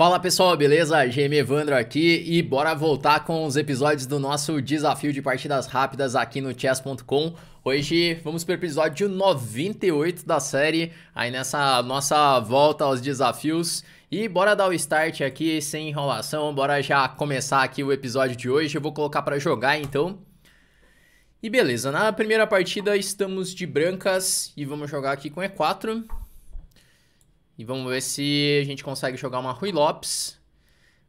Fala pessoal, beleza? GM Evandro aqui e bora voltar com os episódios do nosso desafio de partidas rápidas aqui no chess.com. Hoje vamos para o episódio 98 da série, aí nessa nossa volta aos desafios. E bora dar o start aqui sem enrolação, bora já começar aqui o episódio de hoje. Eu vou colocar para jogar então. E beleza, na primeira partida estamos de brancas e vamos jogar aqui com E4. E vamos ver se a gente consegue jogar uma Rui Lopes.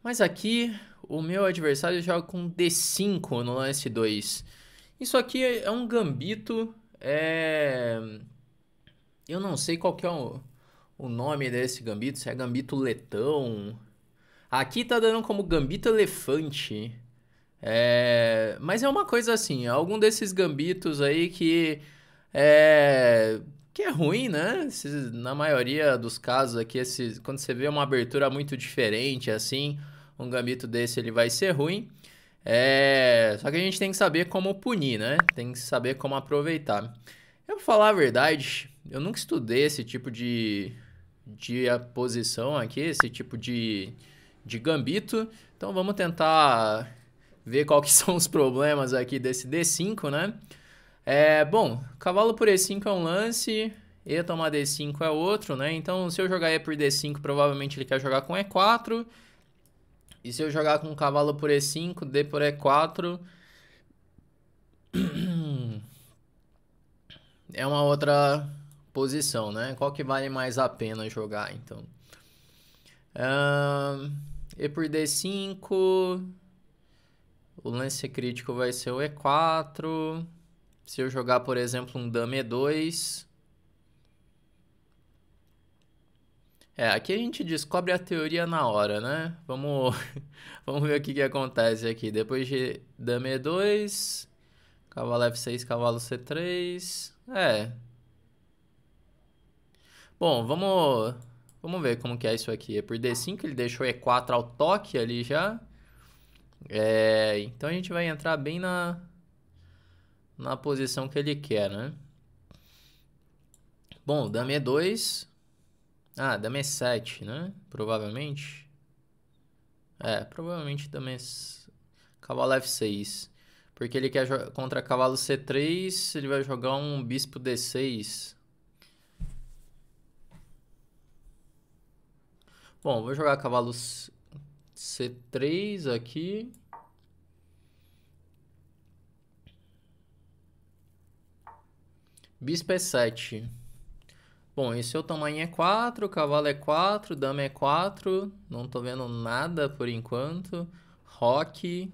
Mas aqui o meu adversário joga com D5 no lance 2. Isso aqui é um gambito. É... Eu não sei qual que é o, o nome desse gambito. Se é gambito letão. Aqui tá dando como gambito elefante. É... Mas é uma coisa assim. algum desses gambitos aí que... É, que é ruim, né? na maioria dos casos aqui, quando você vê uma abertura muito diferente, assim, um gambito desse ele vai ser ruim. É... Só que a gente tem que saber como punir, né? Tem que saber como aproveitar. Eu vou falar a verdade, eu nunca estudei esse tipo de, de posição aqui, esse tipo de, de gambito. Então vamos tentar ver quais são os problemas aqui desse D5, né? É, bom, cavalo por E5 é um lance, E tomar D5 é outro, né? Então, se eu jogar E por D5, provavelmente ele quer jogar com E4. E se eu jogar com cavalo por E5, D por E4... é uma outra posição, né? Qual que vale mais a pena jogar, então? Uh, e por D5... O lance crítico vai ser o E4... Se eu jogar, por exemplo, um Dame 2... É, é, aqui a gente descobre a teoria na hora, né? Vamos, vamos ver o que, que acontece aqui. Depois de Dame E2, é Cavalo F6, Cavalo C3... É... Bom, vamos, vamos ver como que é isso aqui. É por D5, ele deixou E4 ao toque ali já. É, então a gente vai entrar bem na, na posição que ele quer, né? Bom, dama E2. É ah, dama é E7, né? Provavelmente. É, provavelmente dama E... É cavalo F6. Porque ele quer jogar contra cavalo C3, ele vai jogar um bispo D6. Bom, vou jogar cavalo C3 aqui. Bispo é 7. Bom, e seu tamanho é 4, cavalo é 4, dama é 4. Não tô vendo nada por enquanto. Rock,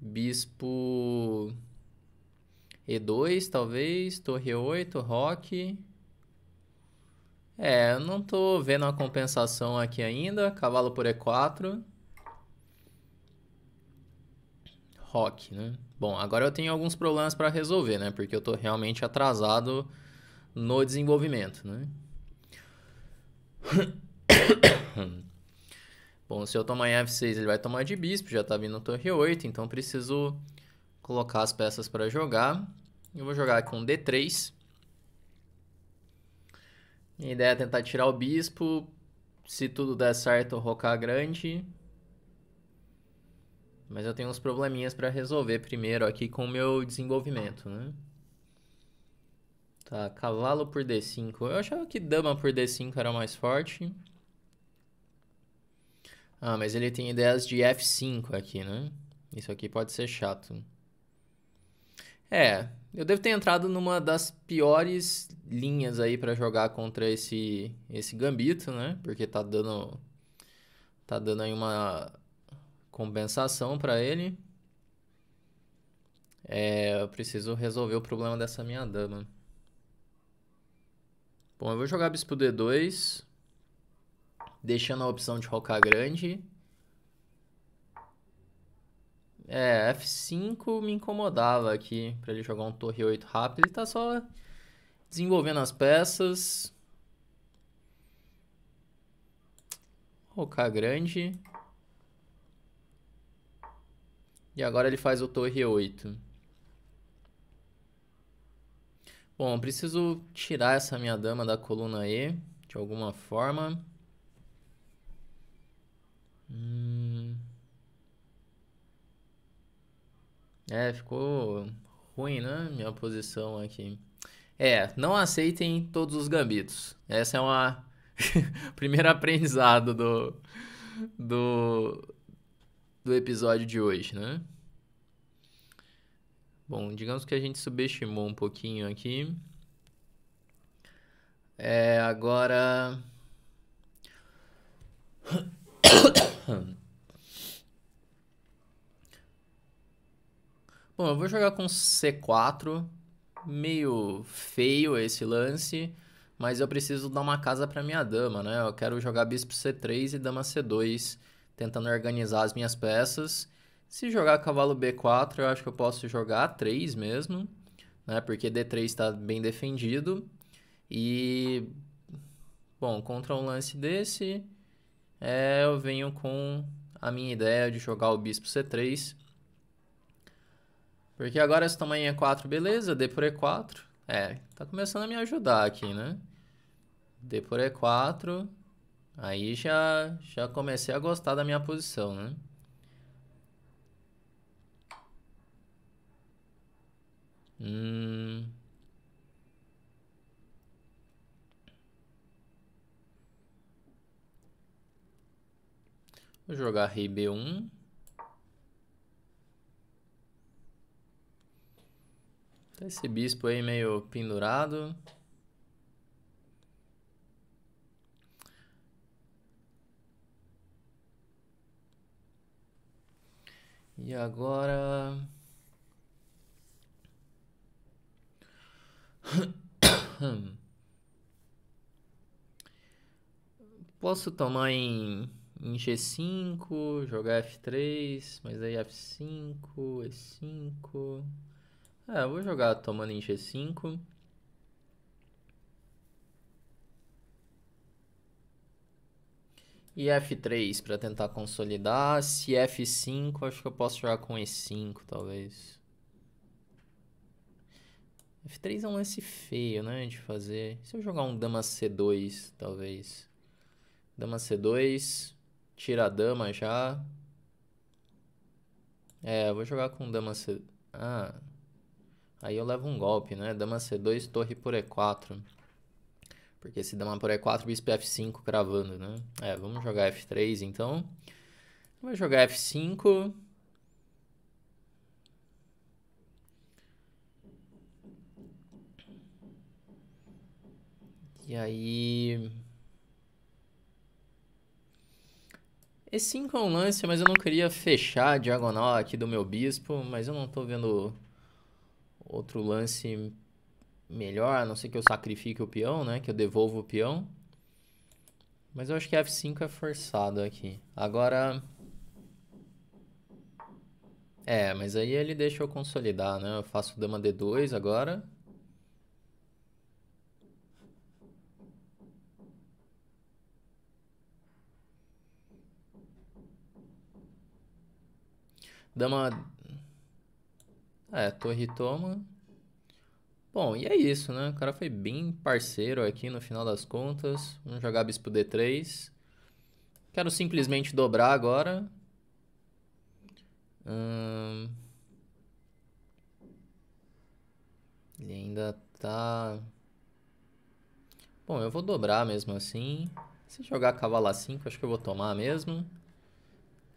bispo E2, talvez, torre 8, rock. É, não tô vendo a compensação aqui ainda. Cavalo por E4. rock, né? Bom, agora eu tenho alguns problemas para resolver, né? Porque eu estou realmente atrasado no desenvolvimento, né? Bom, se eu tomar em F6, ele vai tomar de bispo, já está vindo torre 8, então preciso colocar as peças para jogar. Eu vou jogar com D3. Minha ideia é tentar tirar o bispo. Se tudo der certo, rocar grande. Mas eu tenho uns probleminhas para resolver primeiro aqui com o meu desenvolvimento, né? Tá, cavalo por D5. Eu achava que dama por D5 era mais forte. Ah, mas ele tem ideias de F5 aqui, né? Isso aqui pode ser chato. É, eu devo ter entrado numa das piores linhas aí para jogar contra esse esse gambito, né? Porque tá dando tá dando aí uma compensação para ele. É, eu preciso resolver o problema dessa minha dama. Bom, eu vou jogar bispo d2, deixando a opção de rocar grande. É, F5 me incomodava aqui para ele jogar um torre 8 rápido. Ele tá só desenvolvendo as peças. Rocar grande. E agora ele faz o torre 8. Bom, preciso tirar essa minha dama da coluna E, de alguma forma. Hum... É, ficou ruim, né? Minha posição aqui. É, não aceitem todos os gambitos. Essa é uma primeiro aprendizado do, do do episódio de hoje, né? Bom, digamos que a gente subestimou um pouquinho aqui. É, agora. Bom, eu vou jogar com C4. Meio feio esse lance, mas eu preciso dar uma casa para minha dama, né? Eu quero jogar bispo C3 e dama C2 tentando organizar as minhas peças. Se jogar cavalo B4, eu acho que eu posso jogar A3 mesmo, né? Porque D3 está bem defendido. E, bom, contra um lance desse, é, eu venho com a minha ideia de jogar o bispo C3. Porque agora esse tamanho é 4, beleza, D por E4. É, tá começando a me ajudar aqui, né? D por E4, Aí já, já comecei a gostar da minha posição, né? Hum... Vou jogar rei B1. Tá esse bispo aí meio pendurado. E agora. Posso tomar em, em G5, jogar F3, mas aí F5, E5. É, vou jogar tomando em G5. E F3 para tentar consolidar. Se F5, acho que eu posso jogar com E5, talvez. F3 é um lance feio, né, de fazer. Se eu jogar um dama C2, talvez. Dama C2, tira a dama já. É, eu vou jogar com dama C... Ah, aí eu levo um golpe, né? Dama C2, torre por E4. Porque se dama por E4, bispo F5 cravando, né? É, vamos jogar F3 então. Vai jogar F5. E aí... E5 é um lance, mas eu não queria fechar a diagonal aqui do meu bispo, mas eu não estou vendo outro lance melhor, a não ser que eu sacrifique o peão, né? Que eu devolvo o peão. Mas eu acho que F5 é forçado aqui. Agora... É, mas aí ele deixa eu consolidar, né? Eu faço dama D2 agora. Dama... É, torre toma... Bom, e é isso, né? O cara foi bem parceiro aqui no final das contas. Vamos jogar bispo d3. Quero simplesmente dobrar agora. Hum... Ele ainda tá... Bom, eu vou dobrar mesmo assim. Se jogar cavalo A5, acho que eu vou tomar mesmo.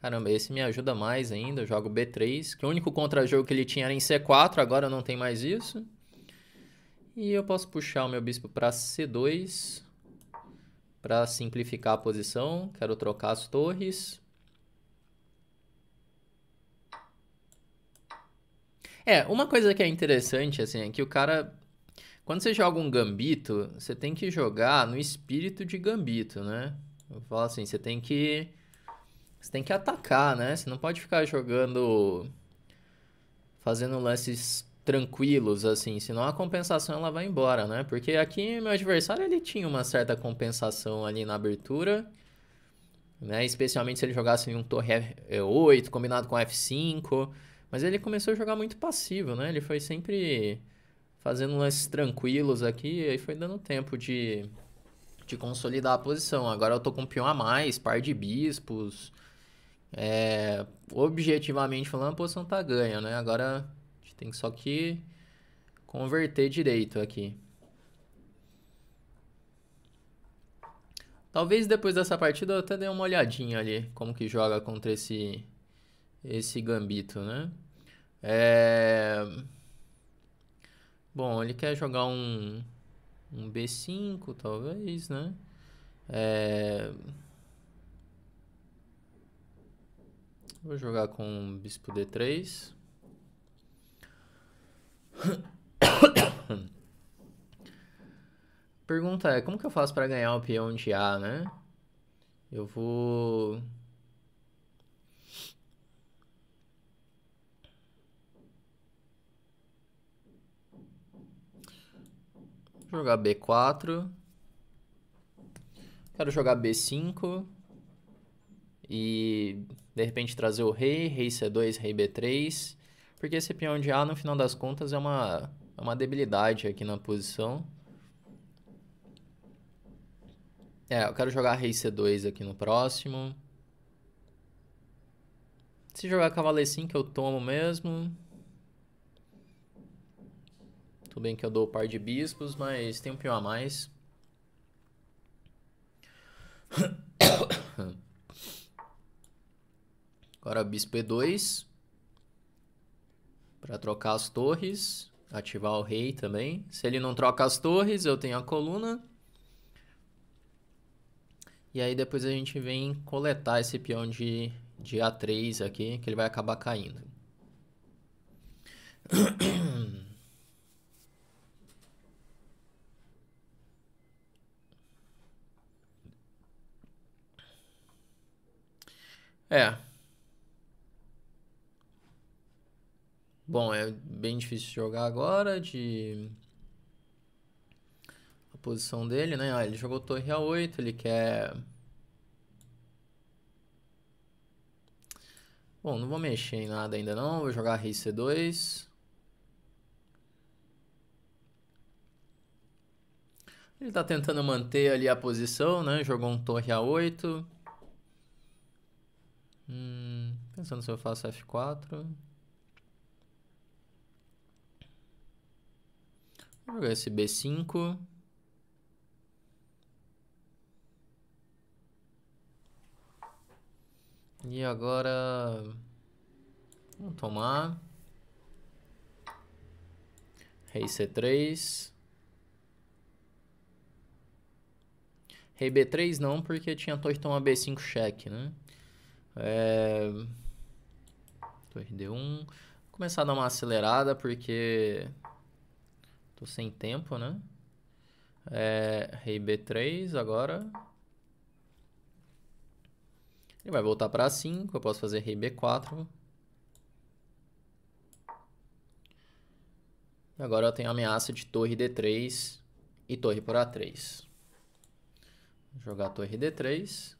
Caramba, esse me ajuda mais ainda. Eu jogo B3, que o único contra-jogo que ele tinha era em C4, agora não tem mais isso. E eu posso puxar o meu bispo para C2 para simplificar a posição. Quero trocar as torres. É, uma coisa que é interessante assim, é que o cara quando você joga um gambito, você tem que jogar no espírito de gambito, né? Eu falo assim, você tem que você tem que atacar, né? Você não pode ficar jogando fazendo lances tranquilos, assim, senão a compensação ela vai embora, né? Porque aqui meu adversário ele tinha uma certa compensação ali na abertura, né? Especialmente se ele jogasse um torre E8 é, combinado com F5, mas ele começou a jogar muito passivo, né? Ele foi sempre fazendo lances tranquilos aqui, aí foi dando tempo de, de consolidar a posição. Agora eu tô com um peão a mais, par de bispos. É, objetivamente falando, a posição tá ganha, né? Agora tem só que converter direito aqui. Talvez depois dessa partida eu até dê uma olhadinha ali como que joga contra esse esse gambito, né? É... Bom, ele quer jogar um um B5 talvez, né? É... Vou jogar com bispo D3. Pergunta é, como que eu faço para ganhar o peão de A, né? Eu vou... jogar B4. Quero jogar B5. E de repente trazer o rei, rei C2, rei B3. Porque esse peão de A, no final das contas, é uma, é uma debilidade aqui na posição. É, eu quero jogar rei C2 aqui no próximo. Se jogar cavalo E5 eu tomo mesmo. Tudo bem que eu dou par de bispos, mas tem um peão a mais. Agora bispo E2 para trocar as torres, ativar o rei também. Se ele não troca as torres, eu tenho a coluna. E aí depois a gente vem coletar esse peão de, de A3 aqui, que ele vai acabar caindo. É. Bom, é bem difícil jogar agora de a posição dele, né? Ah, ele jogou torre A8, ele quer Bom, não vou mexer em nada ainda não, vou jogar rei C2. Ele está tentando manter ali a posição, né? Jogou um torre A8. Hum, pensando se eu faço F4. USB 5. E agora vamos tomar Rei C3. Rei B3 não, porque tinha torre tomar B5 cheque, né? É... Torre D1. Vou começar a dar uma acelerada, porque Tô sem tempo, né? É, rei B3 agora. Ele vai voltar para 5, eu posso fazer rei B4. E agora eu tenho ameaça de torre D3 e torre por A3. Vou jogar torre D3.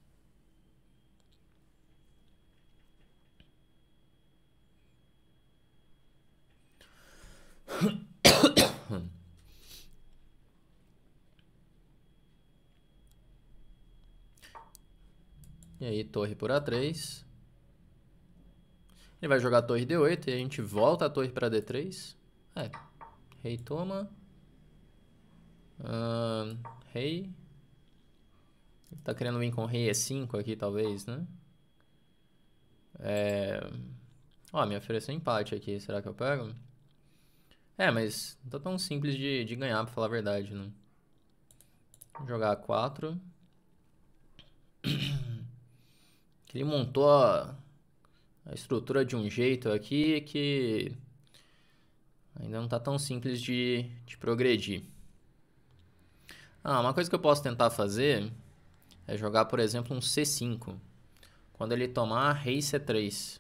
E aí, torre por A3. Ele vai jogar torre D8 e a gente volta a torre para D3. É. Rei toma. Uh, rei. Ele tá querendo vir com rei E5 aqui, talvez, né? É... Ó, me ofereceu empate aqui. Será que eu pego? É, mas não tá tão simples de, de ganhar, pra falar a verdade, né? Vou jogar 4. Ele montou a, a estrutura de um jeito aqui que ainda não está tão simples de, de progredir. Ah, uma coisa que eu posso tentar fazer é jogar, por exemplo, um C5. Quando ele tomar rei C3.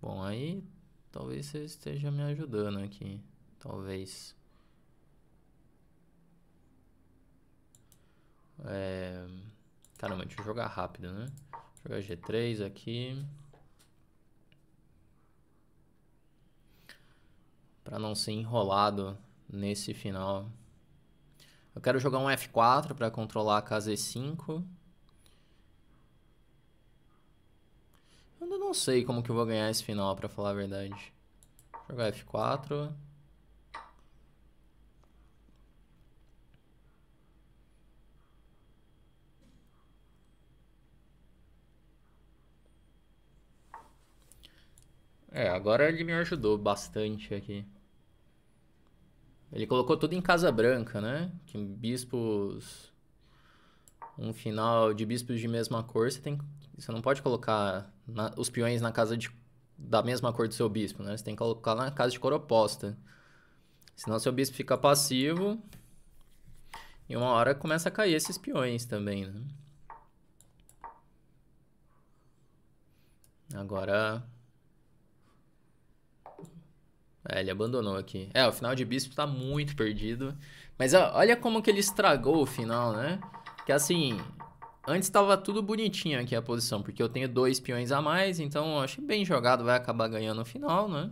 Bom, aí talvez você esteja me ajudando aqui. Talvez. É... Caramba, deixa eu jogar rápido, né? Vou jogar G3 aqui. Pra não ser enrolado nesse final. Eu quero jogar um F4 para controlar a KZ5. Eu ainda não sei como que eu vou ganhar esse final, para falar a verdade. Vou jogar F4. É, agora ele me ajudou bastante aqui. Ele colocou tudo em Casa Branca, né? Que bispos. Um final de bispos de mesma cor, você tem. Você não pode colocar na... os peões na casa de... da mesma cor do seu bispo, né? Você tem que colocar na casa de cor oposta. Senão seu bispo fica passivo. E uma hora começa a cair esses peões também, né? Agora é, ele abandonou aqui. É, o final de Bispo tá muito perdido. Mas ó, olha como que ele estragou o final, né? Que assim, antes tava tudo bonitinho aqui a posição, porque eu tenho dois peões a mais, então acho achei bem jogado, vai acabar ganhando o final, né?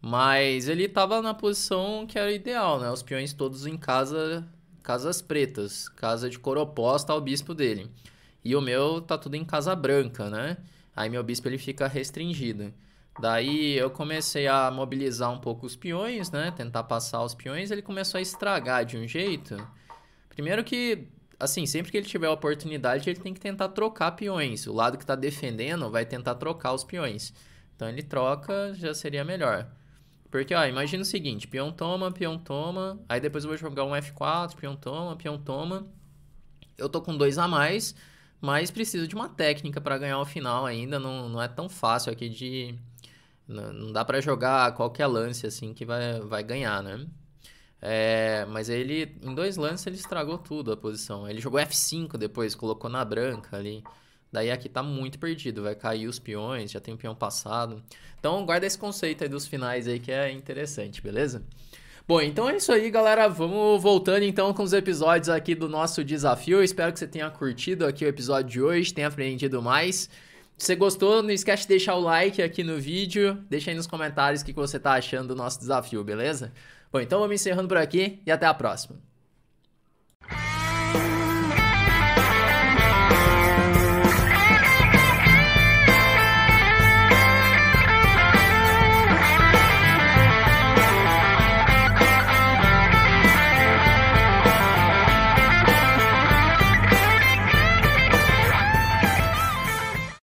Mas ele tava na posição que era ideal, né? Os peões todos em casa, casas pretas, casa de cor oposta ao bispo dele. E o meu tá tudo em casa branca, né? Aí meu bispo ele fica restringido. Daí eu comecei a mobilizar um pouco os peões, né? Tentar passar os peões. Ele começou a estragar de um jeito. Primeiro que, assim, sempre que ele tiver a oportunidade, ele tem que tentar trocar peões. O lado que tá defendendo vai tentar trocar os peões. Então ele troca, já seria melhor. Porque, ó, imagina o seguinte: peão toma, peão toma. Aí depois eu vou jogar um F4, peão toma, peão toma. Eu tô com dois a mais, mas preciso de uma técnica para ganhar o final ainda. Não, não é tão fácil aqui de né? Não dá para jogar qualquer lance assim que vai, vai ganhar, né? É, mas ele, em dois lances, ele estragou tudo a posição. Ele jogou F5 depois, colocou na branca ali. Daí aqui tá muito perdido, vai cair os peões, já tem um peão passado. Então guarda esse conceito aí dos finais aí que é interessante, beleza? Bom, então é isso aí, galera. Vamos voltando então com os episódios aqui do nosso desafio. espero que você tenha curtido aqui o episódio de hoje, tenha aprendido mais. Se você gostou, não esquece de deixar o like aqui no vídeo. Deixa aí nos comentários o que você está achando do nosso desafio, beleza? Bom, então vamos encerrando por aqui e até a próxima.